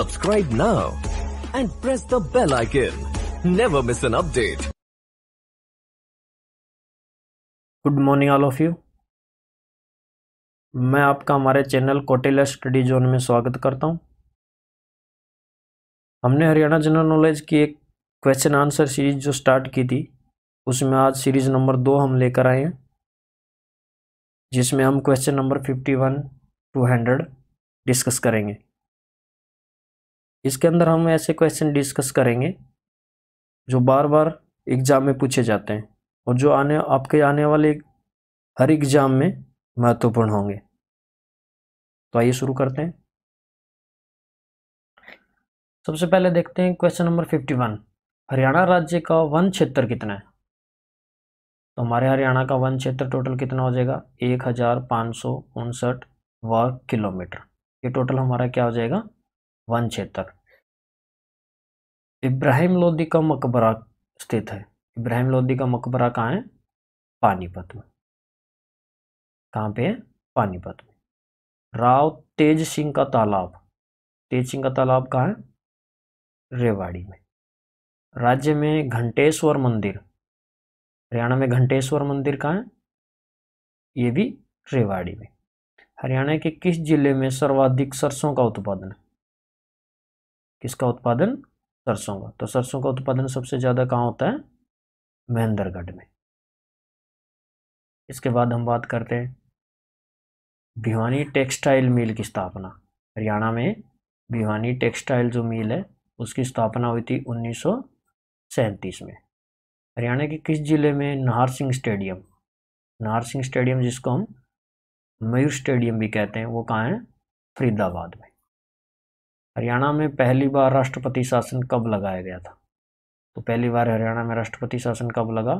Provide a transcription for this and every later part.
Subscribe now and press the bell icon. Never miss an update. Good morning all of you मैं आपका हमारे channel कोटेला study zone में स्वागत करता हूं। हमने हरियाणा जनरल नॉलेज की एक क्वेश्चन आंसर सीरीज जो स्टार्ट की थी उसमें आज सीरीज नंबर दो हम लेकर आए हैं जिसमें हम question number fifty one to hundred discuss करेंगे इसके अंदर हम ऐसे क्वेश्चन डिस्कस करेंगे जो बार बार एग्ज़ाम में पूछे जाते हैं और जो आने आपके आने वाले हर एग्ज़ाम में महत्वपूर्ण होंगे तो आइए शुरू करते हैं सबसे पहले देखते हैं question number fifty one Haryana राज्य का वन क्षेत्र कितना है तो हमारे हरियाणा का वन क्षेत्र टोटल कितना हो जाएगा एक हज़ार पाँच सौ उनसठ वर्ग किलोमीटर ये टोटल हमारा क्या हो जाएगा वन क्षेत्र इब्राहिम लोधी का मकबरा स्थित है इब्राहिम लोधी का मकबरा कहाँ है पानीपत में कहाँ पे है पानीपत में राव तेज सिंह का तालाब तेज सिंह का तालाब कहाँ है रेवाड़ी में राज्य में घंटेश्वर मंदिर हरियाणा में घंटेश्वर मंदिर कहाँ है ये भी रेवाड़ी में हरियाणा के किस जिले में सर्वाधिक सरसों का उत्पादन है किसका उत्पादन सरसों का तो सरसों का उत्पादन सबसे ज़्यादा कहाँ होता है महेंद्रगढ़ में इसके बाद हम बात करते हैं भिवानी टेक्सटाइल मिल की स्थापना हरियाणा में भिवानी टेक्सटाइल जो मिल है उसकी स्थापना हुई थी उन्नीस में हरियाणा के किस जिले में नाहर सिंह स्टेडियम नाहर सिंह स्टेडियम जिसको हम मयूर स्टेडियम भी कहते हैं वो कहाँ है फरीदाबाद में हरियाणा में पहली बार राष्ट्रपति शासन कब लगाया गया था तो पहली बार हरियाणा में राष्ट्रपति शासन कब लगा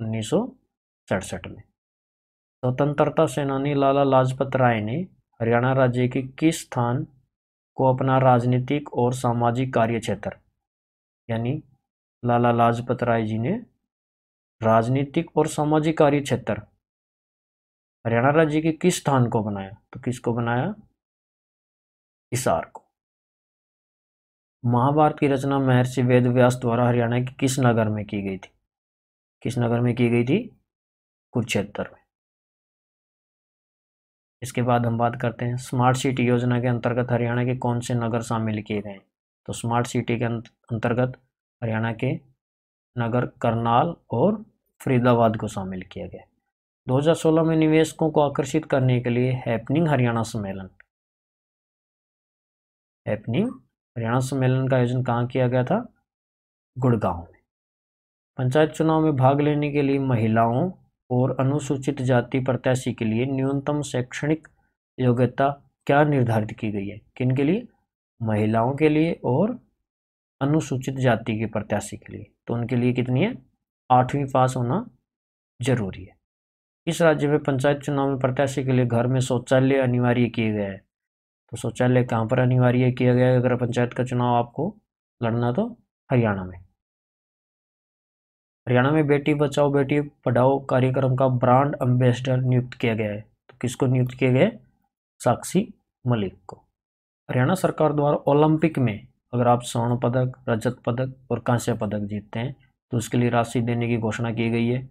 उन्नीस में स्वतंत्रता सेनानी लाला लाजपत राय ने हरियाणा राज्य के किस स्थान को अपना राजनीतिक और सामाजिक कार्य क्षेत्र यानी लाला लाजपत राय जी ने राजनीतिक और सामाजिक कार्य क्षेत्र हरियाणा राज्य के किस स्थान को बनाया तो किसको बनाया हिसार को महाभारत की रचना महर्षि वेद व्यास द्वारा हरियाणा के किस नगर में की गई थी किस नगर में की गई थी कुरुक्षेत्र में इसके बाद हम बात करते हैं स्मार्ट सिटी योजना के अंतर्गत हरियाणा के कौन से नगर शामिल किए गए तो स्मार्ट सिटी के अंतर्गत हरियाणा के नगर करनाल और फरीदाबाद को शामिल किया गया 2016 में निवेशकों को आकर्षित करने के लिए हैपनिंग हरियाणा सम्मेलन हैपनिंग हरियाणा सम्मेलन का आयोजन कहाँ किया गया था गुड़गांव में पंचायत चुनाव में भाग लेने के लिए महिलाओं और अनुसूचित जाति प्रत्याशी के लिए न्यूनतम शैक्षणिक योग्यता क्या निर्धारित की गई है किन के लिए महिलाओं के लिए और अनुसूचित जाति के प्रत्याशी के लिए तो उनके लिए कितनी है आठवीं पास होना जरूरी है इस राज्य में पंचायत चुनाव में प्रत्याशी के लिए घर में शौचालय अनिवार्य किए गए हैं तो शौचालय कहाँ पर अनिवार्य किया गया है अगर पंचायत का चुनाव आपको लड़ना तो हरियाणा में हरियाणा में बेटी बचाओ बेटी पढ़ाओ कार्यक्रम का ब्रांड एम्बेसडर नियुक्त किया गया है तो किसको नियुक्त किया गया है साक्षी मलिक को हरियाणा सरकार द्वारा ओलंपिक में अगर आप स्वर्ण पदक रजत पदक और कांस्य पदक जीतते हैं तो उसके लिए राशि देने की घोषणा की गई है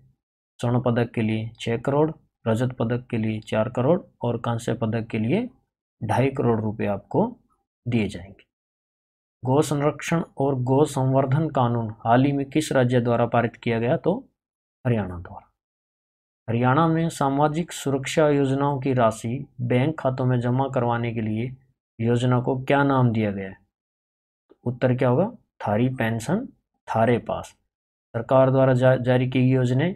स्वर्ण पदक के लिए छः करोड़ रजत पदक के लिए चार करोड़ और कांस्य पदक के लिए ढाई करोड़ रुपए आपको दिए जाएंगे गौ संरक्षण और गौ संवर्धन कानून हाल ही में किस राज्य द्वारा पारित किया गया तो हरियाणा द्वारा हरियाणा में सामाजिक सुरक्षा योजनाओं की राशि बैंक खातों में जमा करवाने के लिए योजना को क्या नाम दिया गया है उत्तर क्या होगा थारी पेंशन थारे पास सरकार द्वारा जा, जारी की गई योजना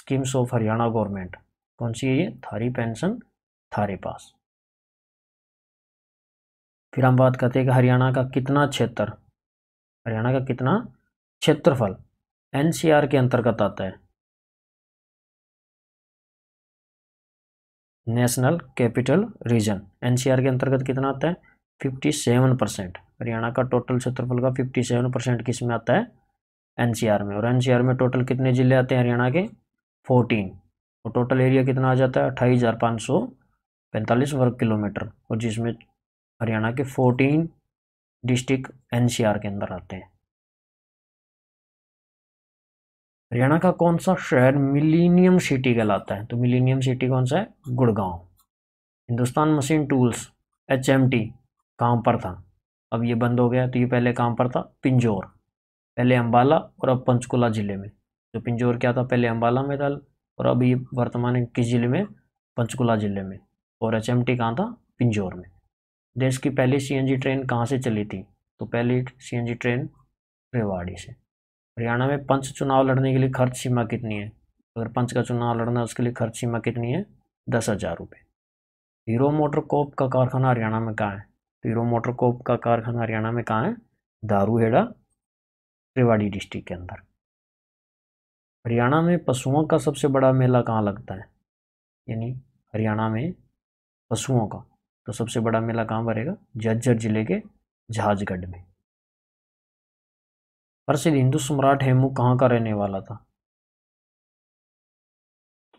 स्कीम्स ऑफ हरियाणा गवर्नमेंट कौन सी है ये थारी पेंशन थारे पास फिर हम बात करते हैं कि हरियाणा का कितना क्षेत्र हरियाणा का कितना क्षेत्रफल एनसीआर के अंतर्गत आता है नेशनल कैपिटल रीजन एनसीआर के अंतर्गत कितना आता है फिफ्टी सेवन परसेंट हरियाणा का टोटल क्षेत्रफल का फिफ्टी सेवन परसेंट किस में आता है एनसीआर में और एनसीआर में टोटल कितने ज़िले आते हैं हरियाणा के फोर्टीन और टोटल एरिया कितना आ जाता है अट्ठाईस हज़ार पाँच सौ पैंतालीस वर्ग किलोमीटर और जिसमें हरियाणा के फोर्टीन डिस्ट्रिक्ट एनसीआर के अंदर आते हैं हरियाणा का कौन सा शहर मिलीनियम सिटी कहलाता है तो मिलीनियम सिटी कौन सा है Gurgaon Hindustan machine tools H M T कहाँ पर था अब ये बंद हो गया तो ये पहले कहाँ पर था पिंजौर पहले अम्बाला और अब पंचकुला ज़िले में तो पिंजौर क्या था पहले अम्बाला में था और अब ये वर्तमान किस ज़िले में पंचकुला ज़िले में और एच एम टी कहाँ था पिंजौर में देश की पहली सीएनजी ट्रेन कहाँ से चली थी तो पहली सीएनजी ट्रेन रेवाड़ी से हरियाणा में पंच चुनाव लड़ने के लिए खर्च सीमा कितनी है अगर पंच का चुनाव लड़ना है उसके लिए खर्च सीमा कितनी है दस हज़ार रुपये हीरो मोटर कोप का कारखाना हरियाणा में कहाँ है तो हीरो मोटर कोप का कारखाना हरियाणा में कहाँ है दारूहेड़ा रेवाड़ी डिस्ट्रिक्ट के अंदर हरियाणा में पशुओं का सबसे बड़ा मेला कहाँ लगता है यानी हरियाणा में पशुओं का तो सबसे बड़ा मेला कहाँ भरेगा झज्जर जिले के झाजगढ़ में प्रसिद्ध हिंदू सम्राट हेमू कहाँ का रहने वाला था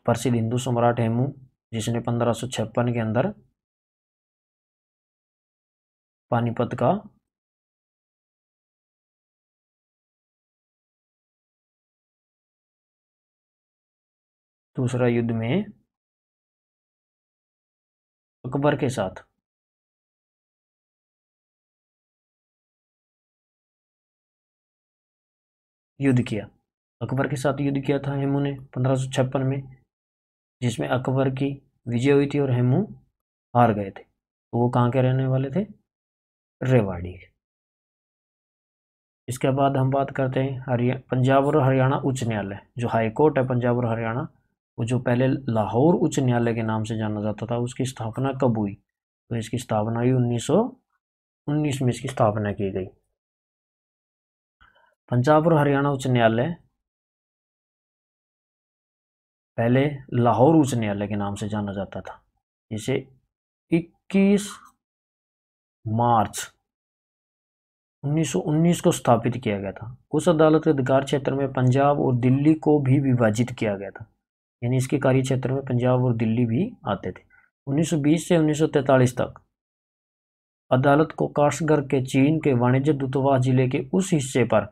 प्रसिद्ध हिंदू सम्राट हेमू जिसने पंद्रह के अंदर पानीपत का दूसरा युद्ध में अकबर के साथ युद्ध किया अकबर के साथ युद्ध किया था हेमू ने पंद्रह में जिसमें अकबर की विजय हुई थी और हेमू हार गए थे तो वो कहाँ के रहने वाले थे रेवाड़ी इसके बाद हम बात करते हैं हरिया पंजाब और हरियाणा उच्च न्यायालय जो हाई कोर्ट है पंजाब और हरियाणा वो जो पहले लाहौर उच्च न्यायालय के नाम से जाना जाता था उसकी स्थापना कब हुई तो इसकी स्थापना हुई उन्नीस में इसकी स्थापना की गई पंजाब और हरियाणा उच्च न्यायालय पहले लाहौर उच्च न्यायालय के नाम से जाना जाता था इसे 21 मार्च 1919 को स्थापित किया गया था उस अदालत के अधिकार क्षेत्र में पंजाब और दिल्ली को भी विभाजित किया गया था यानी इसके कार्य क्षेत्र में पंजाब और दिल्ली भी आते थे 1920 से 1943 तक अदालत को काशगढ़ के चीन के वाणिज्य दूतावास जिले के उस हिस्से पर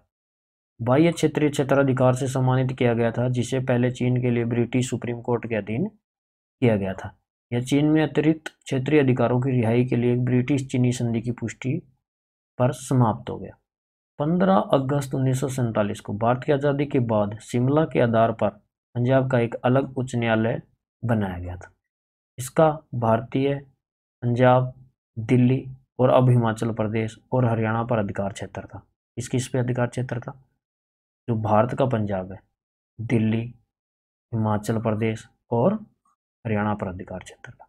बाह्य क्षेत्रीय क्षेत्राधिकार से सम्मानित किया गया था जिसे पहले चीन के लिए ब्रिटिश सुप्रीम कोर्ट के अधीन किया गया था यह चीन में अतिरिक्त क्षेत्रीय अधिकारों की रिहाई के लिए ब्रिटिश चीनी संधि की पुष्टि पर समाप्त हो गया 15 अगस्त उन्नीस को भारत की आज़ादी के बाद शिमला के आधार पर पंजाब का एक अलग उच्च न्यायालय बनाया गया था इसका भारतीय पंजाब दिल्ली और अब हिमाचल प्रदेश और हरियाणा पर अधिकार क्षेत्र था इस किस पर अधिकार क्षेत्र था जो भारत का पंजाब है दिल्ली हिमाचल प्रदेश और हरियाणा पर अधिकार क्षेत्र था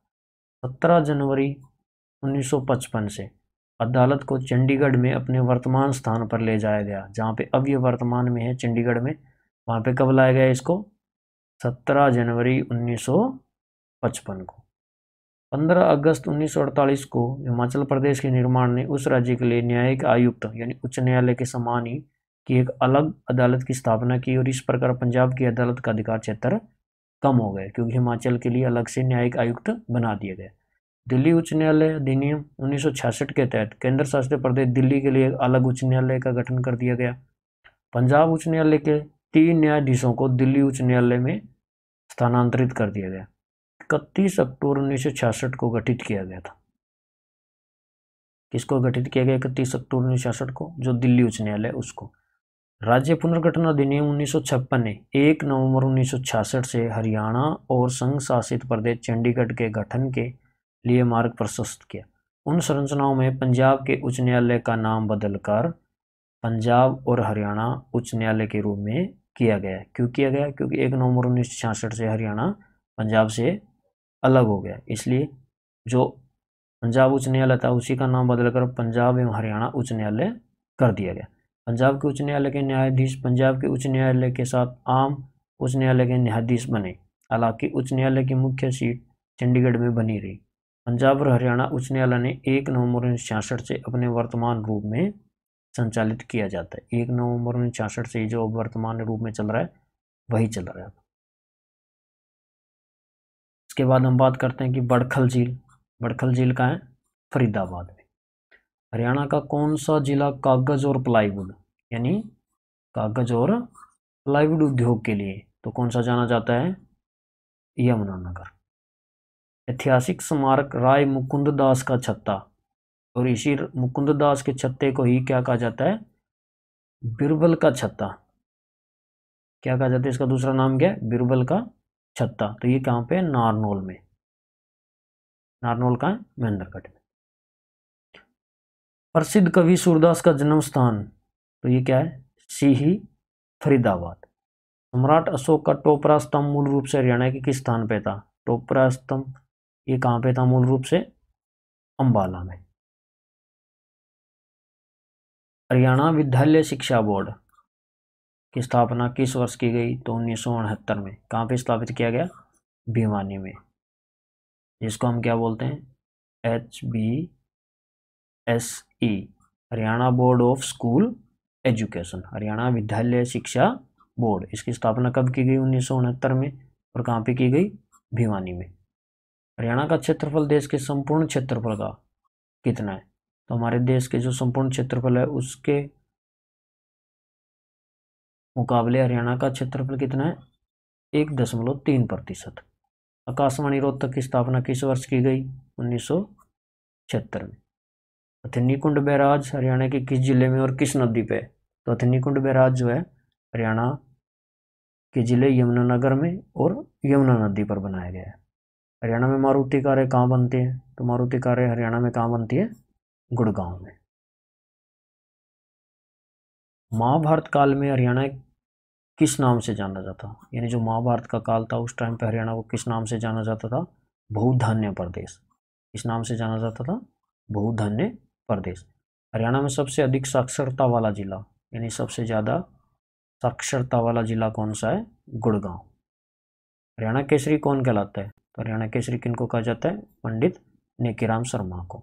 सत्रह जनवरी 1955 से अदालत को चंडीगढ़ में अपने वर्तमान स्थान पर ले जाया गया जहाँ पे अब ये वर्तमान में है चंडीगढ़ में वहाँ पे कब लाया गया इसको सत्रह जनवरी 1955 को 15 अगस्त 1948 को हिमाचल प्रदेश के निर्माण ने उस राज्य के लिए न्यायिक आयुक्त यानी उच्च न्यायालय के समान ही की एक अलग अदालत की स्थापना की और इस प्रकार पंजाब की अदालत का अधिकार क्षेत्र कम हो गया क्योंकि हिमाचल के लिए अलग से न्यायिक आयुक्त बना दिया गया दिल्ली उच्च न्यायालय अधिनियम 1966 के तहत केंद्र शासित प्रदेश दिल्ली के लिए अलग उच्च न्यायालय का गठन कर दिया गया पंजाब उच्च न्यायालय के तीन न्यायाधीशों को दिल्ली उच्च न्यायालय में स्थानांतरित कर दिया गया इकतीस अक्टूबर उन्नीस को गठित किया गया था किसको गठित किया गया इकतीस अक्टूबर उन्नीस को जो दिल्ली उच्च न्यायालय उसको राज्य पुनर्गठन अधिनियम उन्नीस ने एक नवंबर 1966 से हरियाणा और संघ शासित प्रदेश चंडीगढ़ के गठन के लिए मार्ग प्रशस्त किया उन संरचनाओं में पंजाब के उच्च न्यायालय का नाम बदलकर पंजाब और हरियाणा उच्च न्यायालय के रूप में किया गया क्यों किया गया क्योंकि एक नवंबर उन्नीस से हरियाणा पंजाब से अलग हो गया इसलिए जो पंजाब उच्च न्यायालय था उसी का नाम बदलकर पंजाब एवं हरियाणा उच्च न्यायालय कर दिया गया पंजाब के उच्च न्यायालय के न्यायाधीश पंजाब के उच्च न्यायालय के साथ आम उच्च न्यायालय के न्यायाधीश बने हालांकि उच्च न्यायालय की मुख्य सीट चंडीगढ़ में बनी रही पंजाब और हरियाणा उच्च न्यायालय ने एक नवंबर उन्नीस से अपने वर्तमान रूप में संचालित किया जाता है एक नवंबर उन्नीस छियासठ से जो वर्तमान रूप में चल रहा है वही चल रहा है इसके बाद हम बात करते हैं कि बड़खल झील बड़खल झील का है फरीदाबाद में हरियाणा का कौन सा जिला कागज और प्लाईवुड यानी कागज और प्लाईवुड उद्योग के लिए तो कौन सा जाना जाता है यमुनानगर ऐतिहासिक स्मारक राय मुकुंद दास का छत्ता और इसी मुकुंददास के छत्ते को ही क्या कहा जाता है बिरबल का छत्ता क्या कहा जाता है इसका दूसरा नाम क्या है बिरबल का छत्ता तो ये कहाँ पे नारनोल में नारनौल का महेंद्रगढ़ में प्रसिद्ध कवि सूरदास का जन्म स्थान तो ये क्या है सीही फरीदाबाद सम्राट अशोक का टोपरा स्तंभ मूल रूप से हरियाणा के किस स्थान पे था टोपरा स्तंभ ये कहाँ पे था मूल रूप से अम्बाला में हरियाणा विद्यालय शिक्षा बोर्ड की स्थापना किस वर्ष की गई तो उन्नीस में कहाँ पे स्थापित किया गया भिवानी में जिसको हम क्या बोलते हैं H B S E Haryana board of school education Haryana विद्यालय शिक्षा बोर्ड इसकी स्थापना कब की गई उन्नीस में और कहाँ पे की गई भिवानी में हरियाणा का क्षेत्रफल देश के संपूर्ण क्षेत्रफल का कितना है तो हमारे देश के जो संपूर्ण क्षेत्रफल है उसके मुकाबले हरियाणा का क्षेत्रफल कितना है एक दशमलव तीन प्रतिशत आकाशवाणी रोहतक की स्थापना किस वर्ष की गई उन्नीस में अथिनी कुंड बैराज हरियाणा के किस जिले में और किस नदी पे तो अथिनी कुंड बैराज जो है हरियाणा के जिले यमुनानगर में और यमुना नदी पर बनाया गया है हरियाणा में मारुति कार्य कहाँ बनती हैं तो मारुति कारें हरियाणा में कहाँ बनती है गुड़गांव में महाभारत काल में हरियाणा किस नाम से जाना जाता यानी जो महाभारत का काल था उस टाइम पर हरियाणा को किस नाम से जाना जाता था बहुधान्य प्रदेश किस नाम से जाना जाता था बहुधान्य प्रदेश हरियाणा में सबसे अधिक साक्षरता वाला जिला यानी सबसे ज़्यादा साक्षरता वाला जिला कौन सा है गुड़गांव हरियाणा केसरी कौन कहलाता है तो हरियाणा केसरी किन को कहा जाता है पंडित नेकीराम शर्मा को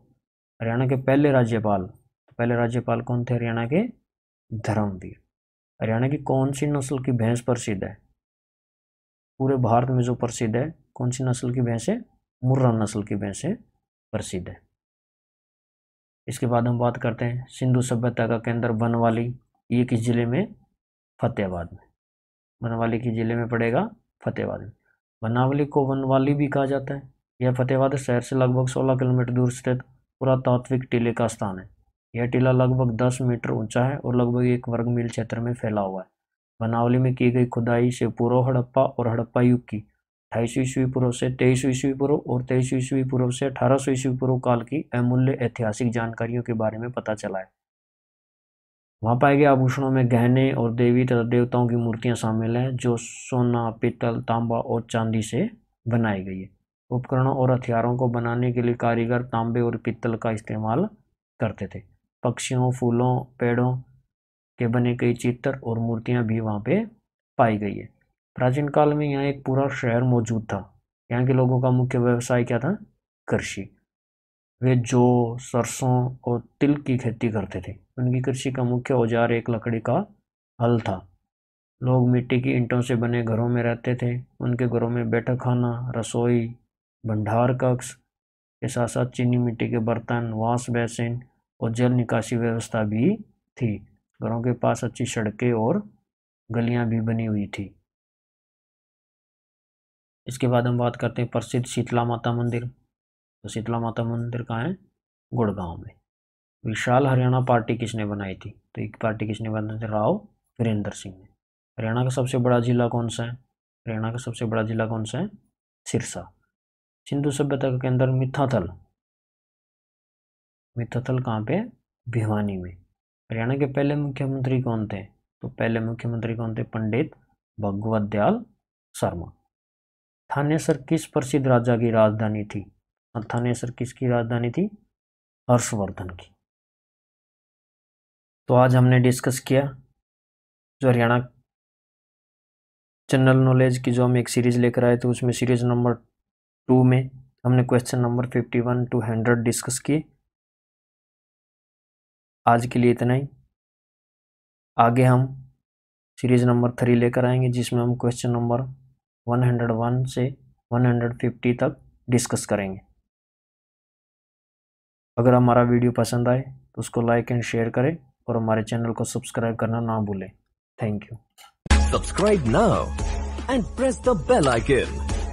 हरियाणा के पहले राज्यपाल तो पहले राज्यपाल कौन थे हरियाणा के धर्मवीर हरियाणा की कौन सी नस्ल की भैंस प्रसिद्ध है पूरे भारत में जो प्रसिद्ध है कौन सी नस्ल की भैंस है मुर्रा नस्ल की भैंसें प्रसिद्ध है इसके बाद हम बात करते हैं सिंधु सभ्यता का केंद्र बनवाली ये किस जिले में फतेहाबाद में बनवाली के जिले में पड़ेगा फतेहाबाद में बनावली को वनवाली भी कहा जाता है यह फतेहाबाद शहर से लगभग 16 किलोमीटर दूर स्थित पुरातात्विक टीले का स्थान है यह टीला लगभग 10 मीटर ऊंचा है और लगभग एक वर्ग मील क्षेत्र में फैला हुआ है बनावली में की गई खुदाई से पूर्व हड़प्पा और हड़प्पा युग की अठाईस ईस्वी पूर्व से तेईस ईस्वी पूर्व और तेईस ईस्वी पूर्व से अठारह सौ ईस्वी पूर्व काल की अमूल्य ऐतिहासिक जानकारियों के बारे में पता चला है वहाँ पाए गए आभूषणों में गहने और देवी तथा देवताओं की मूर्तियाँ शामिल हैं जो सोना पीतल तांबा और चांदी से बनाई गई है उपकरणों और हथियारों को बनाने के लिए कारीगर तांबे और पित्तल का इस्तेमाल करते थे पक्षियों फूलों पेड़ों के बने कई चित्र और मूर्तियां भी वहाँ पे पाई गई है प्राचीन काल में यहाँ एक पूरा शहर मौजूद था यहाँ के लोगों का मुख्य व्यवसाय क्या था कृषि वे जौ सरसों और तिल की खेती करते थे उनकी कृषि का मुख्य औजार एक लकड़ी का हल था लोग मिट्टी की ईंटों से बने घरों में रहते थे उनके घरों में बैठक खाना रसोई भंडार कक्ष के साथ साथ चीनी मिट्टी के बर्तन वाश बेसिन और जल निकासी व्यवस्था भी थी घरों के पास अच्छी सड़कें और गलियां भी बनी हुई थी इसके बाद हम बात करते हैं प्रसिद्ध शीतला माता मंदिर तो शीतला माता मंदिर कहाँ है गुड़गांव में विशाल हरियाणा पार्टी किसने बनाई थी तो एक पार्टी किसने बनाई थी राव वीरेंद्र सिंह ने हरियाणा का सबसे बड़ा जिला कौन सा है हरियाणा का सबसे बड़ा जिला कौन सा है सिरसा सिंधु सभ्यता के अंदर मिथाथल मिथाथल कहाँ पे भिवानी में हरियाणा के पहले मुख्यमंत्री कौन थे तो पहले मुख्यमंत्री कौन थे पंडित भगवत दयाल शर्मा थानेसर किस प्रसिद्ध राजा की राजधानी थी हाँ, थानेसर किसकी राजधानी थी हर्षवर्धन की तो आज हमने डिस्कस किया जो हरियाणा जनरल नॉलेज की जो हम एक सीरीज लेकर आए थे उसमें सीरीज नंबर टू में हमने question number fifty one to hundred discuss किए आज के लिए इतना ही आगे हम सीरीज नंबर थ्री लेकर आएंगे जिसमें हम question number one hundred one से वन हंड्रेड फिफ्टी तक डिस्कस करेंगे अगर हमारा वीडियो पसंद आए तो उसको लाइक एंड शेयर करें और हमारे चैनल को सब्सक्राइब करना ना भूलें thank you subscribe now and press the bell icon